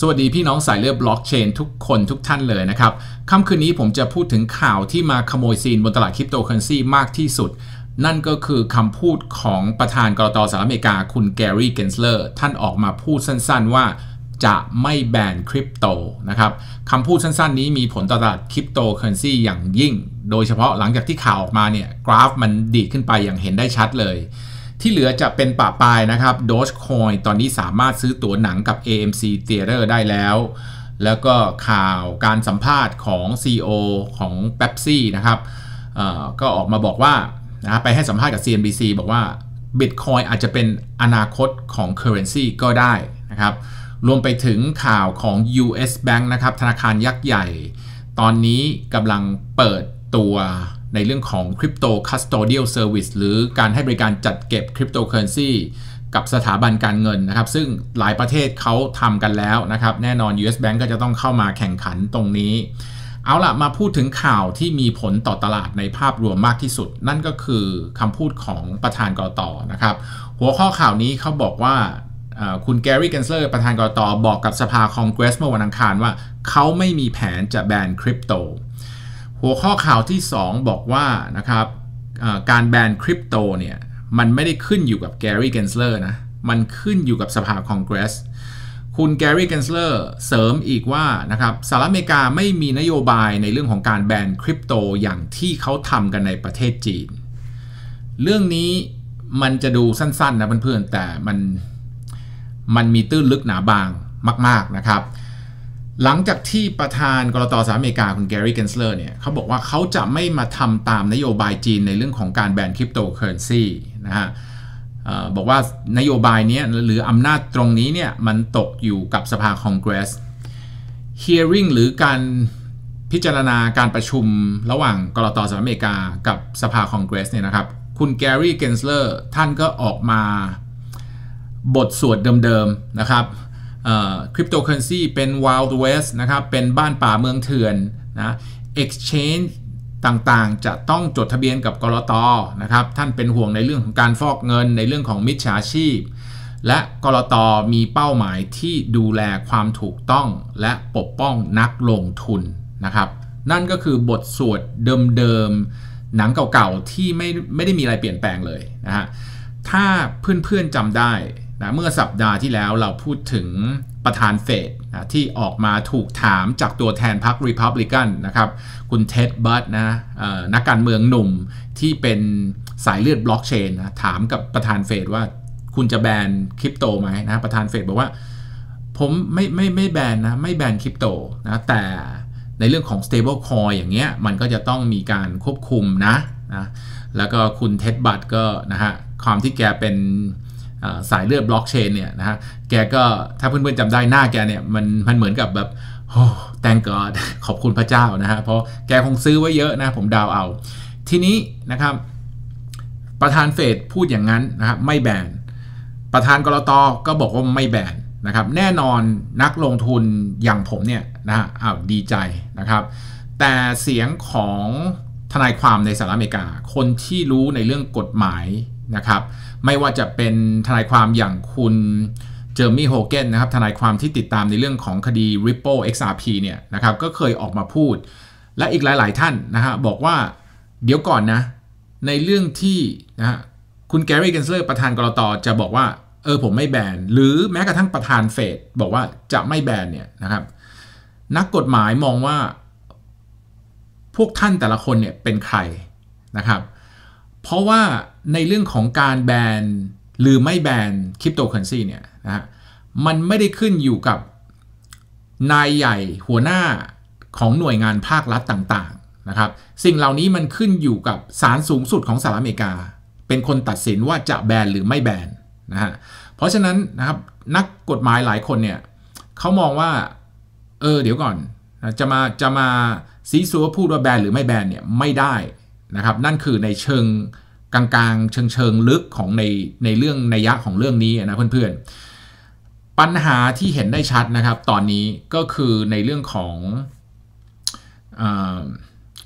สวัสดีพี่น้องสายเลือดบล็อกเชนทุกคนทุกท่านเลยนะครับค่ำคืนนี้ผมจะพูดถึงข่าวที่มาขโมยซีนบนตลาดคริปโตเคอเรนซีมากที่สุด นั่นก็คือคำพูดของประธานกรตสหรัฐอเมริกาคุณแกรี่เกนสเลอร์ท่านออกมาพูดสั้นๆว่า จะไม่แบนคริปโตนะครับคำพูดสั้นๆนี้มีผลต่อตลาดคริปโตเคอเรนซีอย่างยิ่ง โดยเฉพาะหลังจากที่ข่าวออกมาเนี่ยกราฟมันดีขึ้นไปอย่างเห็นได้ชัดเลยที่เหลือจะเป็นป่าปลายนะครับ Dogecoin ตอนนี้สามารถซื้อตั๋วหนังกับ AMC Theater ได้แล้ว แล้วก็ข่าวการสัมภาษณ์ของ CEO ของ Pepsi นะครับก็ออกมาบอกว่านะไปให้สัมภาษณ์กับ CNBC บอกว่า Bitcoin อาจจะเป็นอนาคตของ Currency ก็ได้นะครับ รวมไปถึงข่าวของ US Bank นะครับธนาคารยักษ์ใหญ่ ตอนนี้กำลังเปิดตัวในเรื่องของ Crypto Custodial Service หรือการให้บริการจัดเก็บ Cryptocurrency กับสถาบันการเงินนะครับ ซึ่งหลายประเทศเขาทำกันแล้วนะครับ แน่นอน US Bank ก็จะต้องเข้ามาแข่งขันตรงนี้ เอาละมาพูดถึงข่าวที่มีผลต่อตลาดในภาพรวมมากที่สุด นั่นก็คือคำพูดของประธานกรตนะครับ หัวข้อข่าวนี้เขาบอกว่าคุณแกรี่เกนเซอร์ประธานกรตบอกกับสภาคองเกรสเมื่อวันอังคารว่าเขาไม่มีแผนจะแบนคริปโตัวข้อข่าวที่2บอกว่านะครับการแบนคริปโตเนี่ยมันไม่ได้ขึ้นอยู่กับแกรี่เกนสเลอร์นะมันขึ้นอยู่กับสภาคองเกรสคุณแกรี่เกนสเลอร์เสริมอีกว่านะครับสหรัฐอเมริกาไม่มีนโยบายในเรื่องของการแบนคริปโตอย่างที่เขาทำกันในประเทศจีนเรื่องนี้มันจะดูสั้นๆนะเพื่อนๆแต่มันมันมีตื้นลึกหนาบางมาก ๆนะครับหลังจากที่ประธานกรตสหรัฐอเมริกาคุณแกรี่เกนสเลอร์เนี่ยเขาบอกว่าเขาจะไม่มาทำตามนโยบายจีนในเรื่องของการแบนคริปโตเคอเรนซีนะฮะบอกว่านโยบายนี้หรืออำนาจตรงนี้เนี่ยมันตกอยู่กับสภาคองเกรส hearing หรือการพิจารณาการประชุมระหว่างกรตสหรัฐอเมริกากับสภาคองเกรสเนี่ยนะครับ คุณแกรี่เกนสเลอร์ท่านก็ออกมาบทสวดเดิมๆนะครับคริปโตเคอเรนซีเป็น Wild West นะครับ เป็นบ้านป่าเมืองเถื่อนนะ Exchange ต่างๆ จะต้องจดทะเบียนกับกรตนะครับ ท่านเป็นห่วงในเรื่องของการฟอกเงินในเรื่องของมิจฉาชีพ และกรตมีเป้าหมายที่ดูแลความถูกต้องและปกป้องนักลงทุนนะครับ นั่นก็คือบทสวดเดิมๆ หนังเก่าๆ ที่ไม่ไม่ได้มีอะไรเปลี่ยนแปลงเลยนะฮะถ้าเพื่อนๆจำได้นะเมื่อสัปดาห์ที่แล้วเราพูดถึงประธานเฟดนะที่ออกมาถูกถามจากตัวแทนพรรคริพับลิกันนะครับ คุณเท็ดบัตนะนักการเมืองหนุ่มที่เป็นสายเลือดบล็อกเชนนะถามกับประธานเฟดว่าคุณจะแบนคริปโตไหมนะประธานเฟดบอกว่าผมไม่ไม่ไม่แบนนะไม่แบนคริปโตนะแต่ในเรื่องของ stable coin อย่างเงี้ยมันก็จะต้องมีการควบคุมนะนะ แล้วก็คุณเท็ดบัตก็นะฮะความที่แกเป็นสายเลือดบล็อกเชนเนี่ยนะฮะ แกก็ถ้าเพื่อนๆจำได้หน้าแกเนี่ยมันมันเหมือนกับแบบโอ้แตงกอดขอบคุณพระเจ้านะฮะ เพราะแกคงซื้อไว้เยอะนะผมดาวเอา ทีนี้นะครับประธานเฟดพูดอย่างนั้นนะครับไม่แบน ประธานกรตอก็บอกว่าไม่แบนนะครับแน่นอนนักลงทุนอย่างผมเนี่ยนะฮะอ้าวดีใจนะครับ แต่เสียงของทนายความในสหรัฐอเมริกา คนที่รู้ในเรื่องกฎหมายนะครับไม่ว่าจะเป็นทนายความอย่างคุณเจอร์มี่โฮเกนนะครับทนายความที่ติดตามในเรื่องของคดี Ripple XRP เนี่ยนะครับก็เคยออกมาพูด และอีกหลายๆท่านนะฮะบอกว่าเดี๋ยวก่อนนะ ในเรื่องที่นะฮะคุณแกรี่เกนเซอร์ประธานกรตจะบอกว่า เออผมไม่แบน หรือแม้กระทั่งประธานเฟดบอกว่าจะไม่แบนเนี่ยนะครับนักกฎหมายมองว่าพวกท่านแต่ละคนเนี่ยเป็นใคร นะครับ เพราะว่าในเรื่องของการแบนหรือไม่แบนคริปโตเคอเรนซีเนี่ยนะฮะ มันไม่ได้ขึ้นอยู่กับนายใหญ่หัวหน้าของหน่วยงานภาครัฐต่างๆนะครับ สิ่งเหล่านี้มันขึ้นอยู่กับศาลสูงสุดของสหรัฐอเมริกา เป็นคนตัดสินว่าจะแบนหรือไม่แบนนะฮะ เพราะฉะนั้นนะครับนักกฎหมายหลายคนเนี่ยเขามองว่าเออเดี๋ยวก่อนจะมาจะมาซีซัวพูดว่าแบนหรือไม่แบนเนี่ยไม่ได้นะครับ นั่นคือในเชิงกลาง ๆ เชิงเชิงลึก ของ ใน ในเรื่องในยะ ของเรื่องนี้นะ เพื่อนๆ ปัญหาที่เห็นได้ชัด นะครับ ตอนนี้ก็คือในเรื่องของ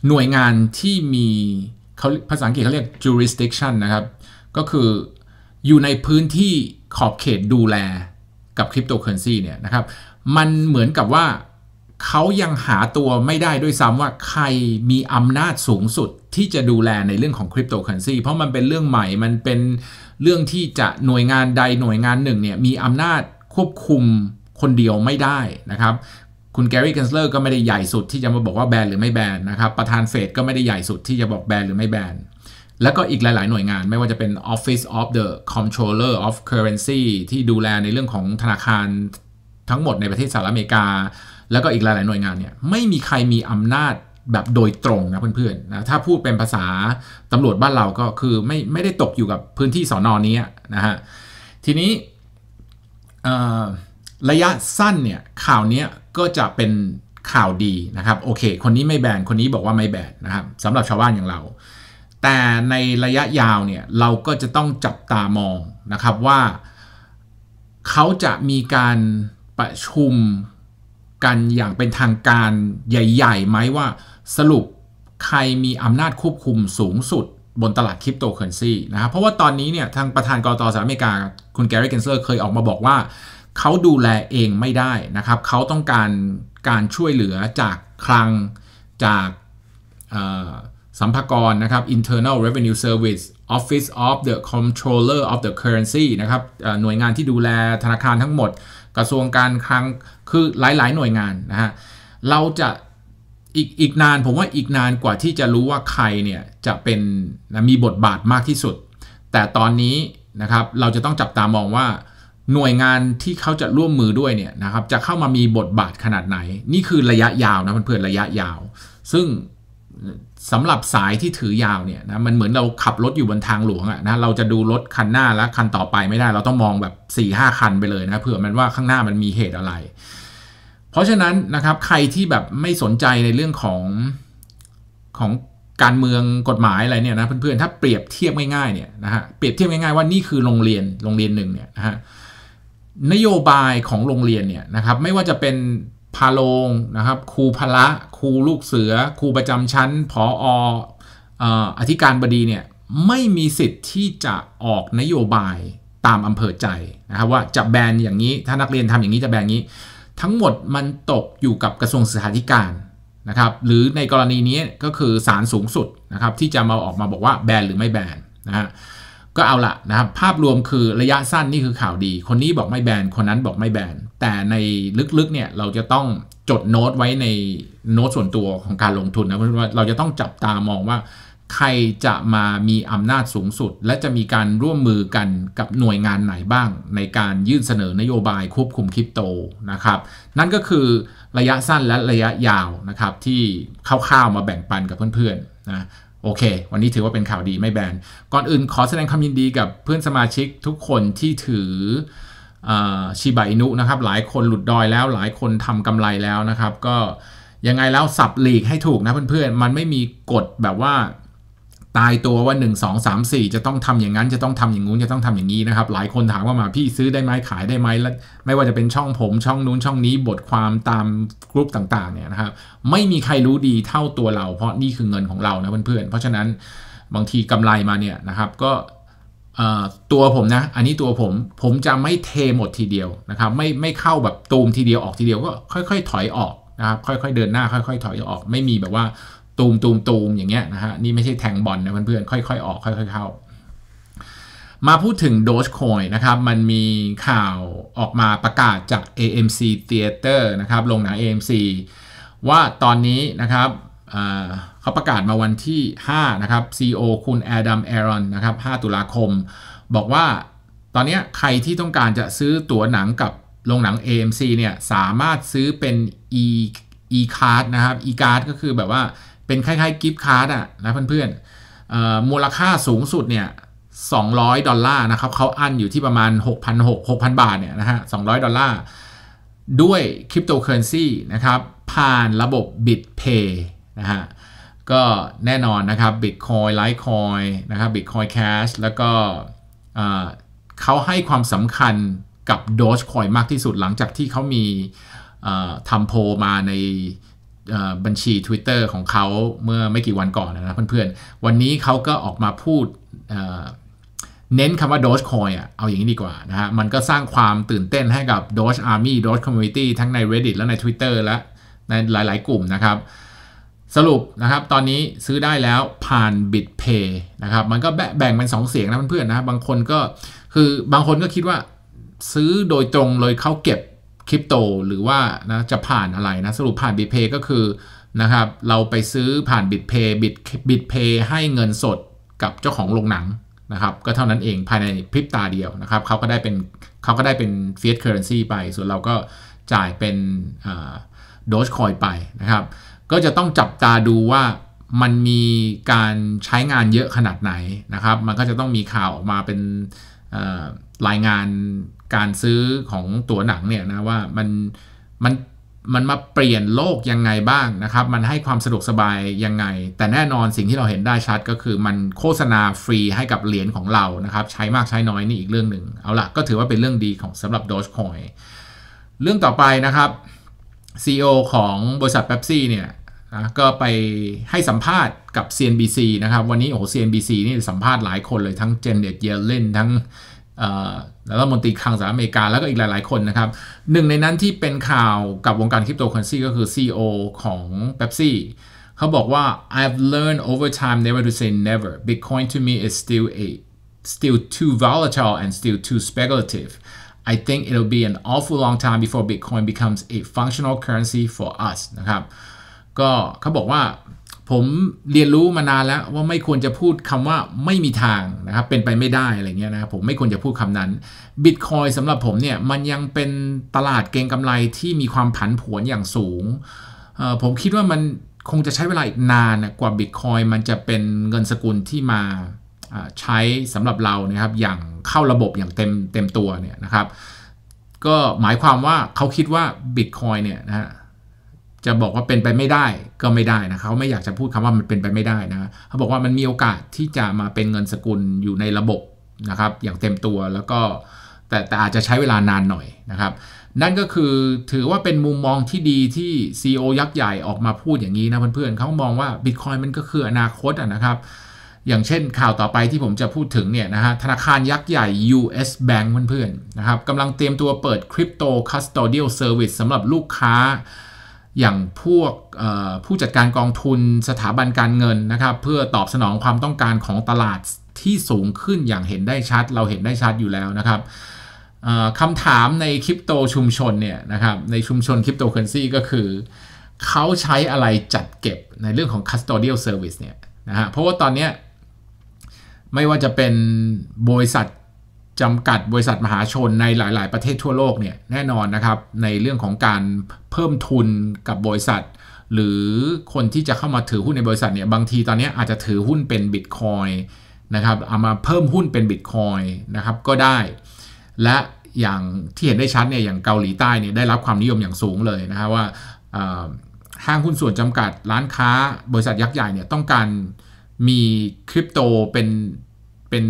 หน่วยงานที่มีเขาภาษาอังกฤษเขาเรียก jurisdiction นะ ครับ ก็คืออยู่ในพื้นที่ขอบเขตดูแลกับคริปโตเคอเรนซีเนี่ย นะ ครับ มันเหมือนกับว่าเขายังหาตัวไม่ได้ด้วยซ้ำว่าใครมีอำนาจสูงสุดที่จะดูแลในเรื่องของคริปโตเคอเรนซีเพราะมันเป็นเรื่องใหม่ มันเป็นเรื่องที่จะหน่วยงานใดหน่วยงานหนึ่งเนี่ยมีอำนาจควบคุมคนเดียวไม่ได้นะครับคุณแกรี่เคนเลอร์ก็ไม่ได้ใหญ่สุด ที่จะมาบอกว่าแบนหรือไม่แบนนะครับประธานเฟดก็ไม่ได้ใหญ่สุด ที่จะบอกแบนหรือไม่แบนแล้วก็อีกหลาย ๆหน่วยงานไม่ว่าจะเป็น Office of the Comptroller of Currency ที่ดูแลในเรื่องของธนาคารทั้งหมดในประเทศสหรัฐอเมริกา แล้วก็อีกหลายๆหน่วยงานเนี่ยไม่มีใครมีอำนาจแบบโดยตรงนะเพื่อนๆนะถ้าพูดเป็นภาษาตำรวจบ้านเราก็คือไม่ไม่ได้ตกอยู่กับพื้นที่สอนอนนี้นะฮะ ทีนี้ระยะสั้นเนี่ยข่าวนี้ก็จะเป็นข่าวดีนะครับโอเคคนนี้ไม่แบนคนนี้บอกว่าไม่แบนนะครับสำหรับชาวบ้านอย่างเรา แต่ในระยะยาวเนี่ยเราก็จะต้องจับตามองนะครับว่าเขาจะมีการประชุมกันอย่างเป็นทางการใหญ่ๆไหมว่าสรุปใครมีอำนาจควบคุมสูงสุดบนตลาดคริปโตเคอเรนซีนะครับ เพราะว่าตอนนี้เนี่ย ทางประธานกรตสหรัฐอเมริกาคุณแกรี่เกนเซอร์เคยออกมาบอกว่า เขาดูแลเองไม่ได้นะครับเขาต้องการการช่วยเหลือจากคลังจากสัมภากรนะครับ Internal Revenue Service Office of the Controller of the Currency นะครับหน่วยงานที่ดูแลธนาคารทั้งหมดกระทรวงการคลังคือหลาย ๆ หน่วยงานนะฮะเราจะอีกอีกนานผมว่าอีกนานกว่าที่จะรู้ว่าใครเนี่ยจะเป็นนะมีบทบาทมากที่สุด แต่ตอนนี้นะครับเราจะต้องจับตามองว่า หน่วยงานที่เขาจะร่วมมือด้วยเนี่ยนะครับจะเข้ามามีบทบาทขนาดไหน นี่คือระยะยาวนะเพื่อนๆระยะยาว ซึ่งสำหรับสายที่ถือยาวเนี่ยนะ มันเหมือนเราขับรถอยู่บนทางหลวงอะนะเราจะดูรถคันหน้าและคันต่อไปไม่ได้เราต้องมองแบบ4ี่ห้าคันไปเลยนะเผื่อมันว่าข้างหน้ามันมีเหตุอะไร เพราะฉะนั้นนะครับใครที่แบบไม่สนใจในเรื่องของของการเมืองกฎหมายอะไรเนี่ยนะเพื่อนๆถ้าเปรียบเทียบง่ายๆเนี่ยนะฮะเปรียบเทียบง่ายๆว่านี่คือโรงเรียนโรงเรียนหนึ่งเนี่ยนะฮะนโยบายของโรงเรียนเนี่ยนะครับ ไม่ว่าจะเป็นพาลงนะครับครูพละครูลูกเสือ ครูประจำชั้นผอออธิการบดีเนี่ยไม่มีสิทธิ์ที่จะออกนโยบายตามอำเภอใจนะครับว่าจะแบนอย่างนี้ถ้านักเรียนทำอย่างนี้จะแบนงนี้ ทั้งหมดมันตกอยู่กับกระทรวงศึกษาธิการนะครับหรือในกรณีนี้ก็คือศาลสูงสุดนะครับที่จะมาออกมาบอกว่าแบนหรือไม่แบนนะฮะก็เอาละนะครับภาพรวมคือระยะสั้นนี่คือข่าวดี คนนี้บอกไม่แบนคนนั้นบอกไม่แบนแต่ในลึกๆ เนี่ยเราจะต้องจดโน้ตไว้ในโน้ตส่วนตัวของการลงทุนนะเพราะว่าเราจะต้องจับตามองว่า ใครจะมามีอำนาจสูงสุด และจะมีการร่วมมือกันกับหน่วยงานไหนบ้างในการยื่นเสนอนโยบายควบคุมคริปโตนะครับนั่นก็คือระยะสั้นและระยะยาวนะครับที่คร่าวๆมาแบ่งปันกับเพื่อนๆนะโอเค วันนี้ถือว่าเป็นข่าวดีไม่แบนก่อนอื่นขอแสดงความยินดีกับเพื่อนสมาชิกทุกคนที่ถือชิบะอินุนะครับหลายคนหลุดดอยแล้วหลายคนทำกำไรแล้วนะครับ ก็ยังไงแล้วสับหลีกให้ถูกนะเพื่อนๆมันไม่มีกฎแบบว่าตายตัวว่า1 2 3 4จะต้องทำอย่างนั้นจะต้องทำอย่างงู้นจะต้องทำอย่างนี้นะครับ หลายคนถามว่ามาพี่ซื้อได้ไหมขายได้ไหมแล้วไม่ว่าจะเป็นช่องผมช่องนู้น ช่องนี้บทความตามกรุ๊ปต่างๆเนี่ยนะครับไม่มีใครรู้ดีเท่าตัวเรา เพราะนี่คือเงินของเรานะเพื่อนๆเพราะฉะนั้นบางทีกำไรมาเนี่ยนะครับก็ตัวผมนะ อันนี้ตัวผม ผมจะไม่เทหมดทีเดียวนะครับ ไม่ไม่เข้าแบบตูมทีเดียวออกทีเดียวก็ค่อยๆถอยออกนะครับ ค่อยๆ เดินหน้า ค่อยๆ ถอยออก ไม่มีแบบว่าตูมตูมตูมอย่างเงี้ยนะฮะ นี่ไม่ใช่แทงบอลนะเพื่อนๆ ค่อยๆ ออกค่อยๆเข้า มาพูดถึงโดชคอยนะครับ มันมีข่าวออกมาประกาศจาก AMC Theater นะครับ โรงหนัง AMC ว่าตอนนี้นะครับเขาประกาศมาวันที่ 5 นะครับ CEO คุณแอดัมแอรอนนะครับ 5 ตุลาคม บอกว่า ตอนนี้ใครที่ต้องการจะซื้อตั๋วหนังกับโรงหนัง AMC เนี่ย สามารถซื้อเป็น e e card นะครับ e card ก็คือแบบว่า เป็นคล้ายๆกิฟต์การ์ดอะนะเพื่อนๆ มูลค่าสูงสุดเนี่ย200 ดอลลาร์นะครับ เขาอันอยู่ที่ประมาณ6,600 6,000 บาทเนี่ยนะฮะ200 ดอลลาร์ ด้วยคริปโตเคอเรนซีนะครับ ผ่านระบบ BitPay นะฮะก็แน่นอนนะครับ Bitcoin Litecoin นะครับ Bitcoin Cash แล้วก็เขาให้ความสำคัญกับ Dogecoin มากที่สุดหลังจากที่เขามีทำโพมาในบัญชี Twitter ของเขาเมื่อไม่กี่วันก่อนนะเพื่อนๆวันนี้เขาก็ออกมาพูดเน้นคำว่า Dogecoin อ่ะเอาอย่างนี้ดีกว่านะฮะมันก็สร้างความตื่นเต้นให้กับ Doge Army Doge Community ทั้งใน Reddit และใน Twitter และในหลายๆ กลุ่มนะครับสรุปนะครับ ตอนนี้ซื้อได้แล้วผ่าน BitPay นะครับ มันก็แบ่งเป็น2เสียงนะเพื่อนๆนะบางคนก็คือบางคนก็คิดว่าซื้อโดยตรงเลยเขาเก็บคริปโต หรือว่านะจะผ่านอะไรนะ สรุปผ่าน BitPay ก็คือนะครับ เราไปซื้อผ่าน BitPay Bit BitPay ให้เงินสดกับเจ้าของโรงหนังนะครับก็เท่านั้นเองภายในพริบตาเดียวนะครับเขาก็ได้เป็นเขาก็ได้เป็น fiat currency ไป ส่วนเราก็จ่ายเป็นโดจคอยไปนะครับก็จะต้องจับตาดูว่ามันมีการใช้งานเยอะขนาดไหนนะครับมันก็จะต้องมีข่าวออกมาเป็นรายงานการซื้อของตั๋วหนังเนี่ยนะว่ามันมันมันมาเปลี่ยนโลกยังไงบ้างนะครับ มันให้ความสะดวกสบายยังไง แต่แน่นอนสิ่งที่เราเห็นได้ชัดก็คือมันโฆษณาฟรีให้กับเหรียญของเรานะครับ ใช้มากใช้น้อยนี่อีกเรื่องหนึ่งเอาละก็ถือว่าเป็นเรื่องดีของสำหรับ Dogecoin เรื่องต่อไปนะครับ CEO ของบริษัท p ปซี่เนี่ยะก็ไปให้สัมภาษณ์กับ CNBC นะครับ วันนี้โอ้ CNBC นี่สัมภาษณ์หลายคนเลย ทั้งเจนเน็ตเยลเลนทั้งแล้วมนตรีคลังสหรัฐอเมริกาแล้วก็อีกหลายๆคนนะครับหนึ่งในนั้นที่เป็นข่าวกับวงการคริปโตเคอเรนซีก็คือ CEO ของ Pepsi เขาบอกว่า I've learned over time never to say never Bitcoin to me is still a still too volatile and still too speculative I think it'll be an awful long time before Bitcoin becomes a functional currency for us นะครับ็เขาบอกว่าผมเรียนรู้มานานแล้วว่าไม่ควรจะพูดคำว่าไม่มีทางนะครับเป็นไปไม่ได้อะไรเงี้ยนะผมไม่ควรจะพูดคำนั้นบิตคอยสำหรับผมเนี่ยมันยังเป็นตลาดเก็งกำไรที่มีความผันผวนอย่างสูงผมคิดว่ามันคงจะใช้เวลาอีกนานกว่าบิตคอยมันจะเป็นเงินสกุลที่มาใช้สำหรับเรานะครับ อย่างเข้าระบบอย่างเต็มเต็มตัวเนี่ยนะครับ ก็หมายความว่าเขาคิดว่าบิตคอยเนี่ยนะฮะจะบอกว่าเป็นไปไม่ได้ก็ไม่ได้นะเขาไม่อยากจะพูดคำว่ามันเป็นไปไม่ได้นะเขาบอกว่ามันมีโอกาสที่จะมาเป็นเงินสกุลอยู่ในระบบนะครับอย่างเต็มตัวแล้วก็ แต่แต่อาจจะใช้เวลานานหน่อยนะครับนั่นก็คือถือว่าเป็นมุมมองที่ดีที่ CEO ยักษ์ใหญ่ออกมาพูดอย่างนี้นะเพื่อนๆเขามองว่า Bitcoin มันก็คืออนาคตนะครับ อย่างเช่นข่าวต่อไปที่ผมจะพูดถึงเนี่ยนะฮะธนาคารยักษ์ใหญ่ US Bank เพื่อนๆนะครับกำลังเตรียมตัวเปิด Crypto Custodial Service สำหรับลูกค้าอย่างพวกผู้จัดการกองทุนสถาบันการเงินนะครับเพื่อตอบสนองความต้องการของตลาดที่สูงขึ้นอย่างเห็นได้ชัด เราเห็นได้ชัดอยู่แล้วนะครับคำถามในคริปโตชุมชนเนี่ยนะครับในชุมชนคริปโตเคอเรนซีก็คือ เขาใช้อะไรจัดเก็บในเรื่องของ custodial service เนี่ยนะฮะเพราะว่าตอนนี้ไม่ว่าจะเป็นบริษัทจำกัดบริษัทมหาชนในหลาย ๆ ประเทศทั่วโลกเนี่ยแน่นอนนะครับในเรื่องของการเพิ่มทุนกับบริษัท หรือคนที่จะเข้ามาถือหุ้นในบริษัทเนี่ยบางทีตอนนี้อาจจะถือหุ้นเป็นบิตคอยนะครับเอามาเพิ่มหุ้นเป็นบิตคอยนะครับก็ได้ และอย่างที่เห็นได้ชัดเนี่ยอย่างเกาหลีใต้เนี่ยได้รับความนิยมอย่างสูงเลยนะครับว่าห้างหุ้นส่วนจำกัดร้านค้าบริษัทยักษ์ใหญ่เนี่ยต้องการมีคริปโตเป็นเป็น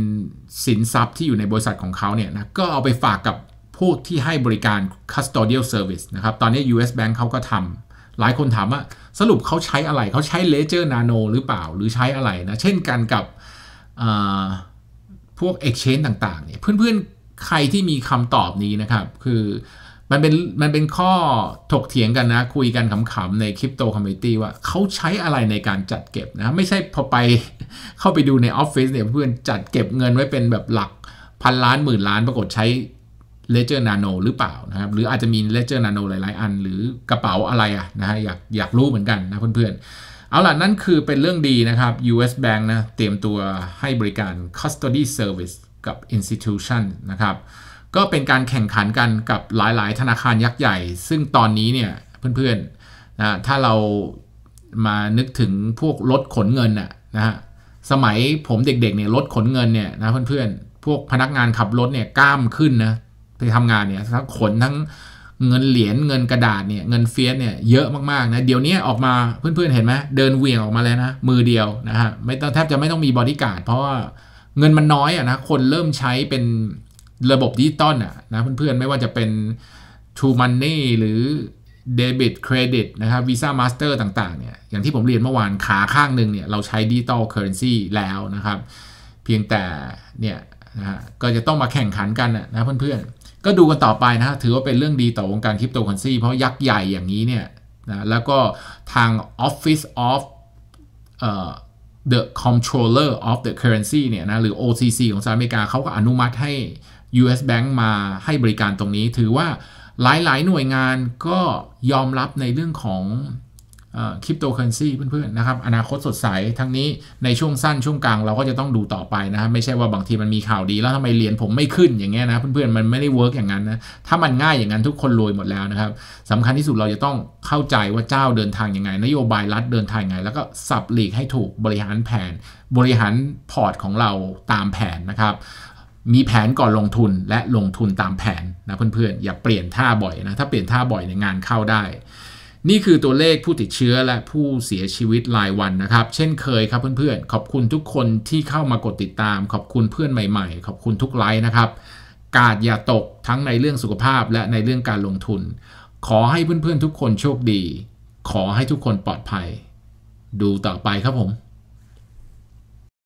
สินทรัพย์ที่อยู่ในบริษัทของเขาเนี่ยนะก็เอาไปฝากกับพวกที่ให้บริการ custodial service นะครับ ตอนนี้ US Bank เขาก็ทำหลายคนถามว่าสรุปเขาใช้อะไรเขาใช้ Ledger Nano หรือเปล่าหรือใช้อะไรนะ เช่นกันกับพวก exchange ต่าง ๆ เนี่ย เพื่อนๆใครที่มีคำตอบนี้นะครับ คือมันเป็นมันเป็นข้อถกเถียงกันนะคุยกันขำๆในคริปโตคอมมิตี้ว่าเขาใช้อะไรในการจัดเก็บนะไม่ใช่พอไปเข้าไปดูในออฟฟิศเนี่ยเพื่อนจัดเก็บเงินไว้เป็นแบบหลักพันล้าน หมื่นล้านปรากฏใช้เลเจอร์นาโนหรือเปล่านะครับ หรืออาจจะมีเลเจอร์นาโนหลายๆ อันหรือกระเป๋าอะไรอะนะฮะอยากอยากรู้เหมือนกันนะเพื่อนๆเอาล่ะนั่นคือเป็นเรื่องดีนะครับ US Bank นะเตรียมตัวให้บริการ custody service กับ institution นะครับก็เป็นการแข่งขันกันกับหลายๆ ธนาคารยักษ์ใหญ่ ซึ่งตอนนี้เนี่ยเพื่อนๆนะถ้าเรามานึกถึงพวกรถขนเงินน่ะนะฮะ สมัยผมเด็กๆเนี่ยรถขนเงินเนี่ยนะเพื่อนๆ พวกพนักงานขับรถเนี่ยกล้ามขึ้นนะไปทำงานเนี่ยทั้งขนทั้งเงินเหรียญเงินกระดาษเนี่ยเงินเฟียสเนี่ยเยอะมากๆนะเดี๋ยวนี้ออกมาเพื่อนๆเห็นไหมเดินเวียงออกมาแล้วนะมือเดียวนะฮะไม่ต้องแทบจะไม่ต้องมีบอดี้การ์ดเพราะว่าเงินมันน้อยอะนะคนเริ่มใช้เป็นระบบดิจิตอลอ่ะนะเพื่อนๆไม่ว่าจะเป็น True Money หรือเดบิตเครดิตนะครับวีซ่ามาสเตอร์ต่างๆเนี่ยอย่างที่ผมเรียนเมื่อวานขาข้างหนึ่งเนี่ยเราใช้ดิจิตอลเคอร์เรนซีแล้วนะครับเพียงแต่เนี่ยนะฮะก็จะต้องมาแข่งขันกันนะเพื่อนๆก็ดูกันต่อไปนะฮะถือว่าเป็นเรื่องดีต่อวงการคริปโตเคอเรนซีเพราะยักษ์ใหญ่อย่างนี้เนี่ยนะแล้วก็ทาง Office of เอ่อ the Controller of the Currency เนี่ยนะหรือ OCC ของสหรัฐอเมริกาเขาก็อนุมัติให้ US Bank มาให้บริการตรงนี้ถือว่าหลายๆ หน่วยงานก็ยอมรับในเรื่องของคริปโตเคอเรนซีเพื่อน ๆ นะครับ อนาคตสดใสทั้งนี้ในช่วงสั้นช่วงกลางเราก็จะต้องดูต่อไปนะครับไม่ใช่ว่าบางทีมันมีข่าวดีแล้วทำไมเหรียญผมไม่ขึ้นอย่างเงี้ยนะเพื่อน ๆ มันไม่ได้เวิร์กอย่างนั้นนะถ้ามันง่ายอย่างนั้นทุกคนรวยหมดแล้วนะครับสำคัญที่สุดเราจะต้องเข้าใจว่าเจ้าเดินทางยังไง นโยบายรัฐเดินทางยังไงแล้วก็สับหลีกให้ถูกบริหารแผนบริหารพอร์ตของเราตามแผนนะครับมีแผนก่อนลงทุนและลงทุนตามแผน นะเพื่อนๆอย่าเปลี่ยนท่าบ่อยนะ ถ้าเปลี่ยนท่าบ่อยในงานเข้าได้ นี่คือตัวเลขผู้ติดเชื้อและผู้เสียชีวิตรายวันนะครับ เช่นเคยครับเพื่อน ๆ ขอบคุณทุกคนที่เข้ามากดติดตาม ขอบคุณเพื่อนใหม่ๆ ขอบคุณทุกไลค์นะครับกาดอย่าตกทั้งในเรื่องสุขภาพและในเรื่องการลงทุน ขอให้เพื่อนๆ ทุกคนโชคดี ขอให้ทุกคนปลอดภัย ดูต่อไปครับผม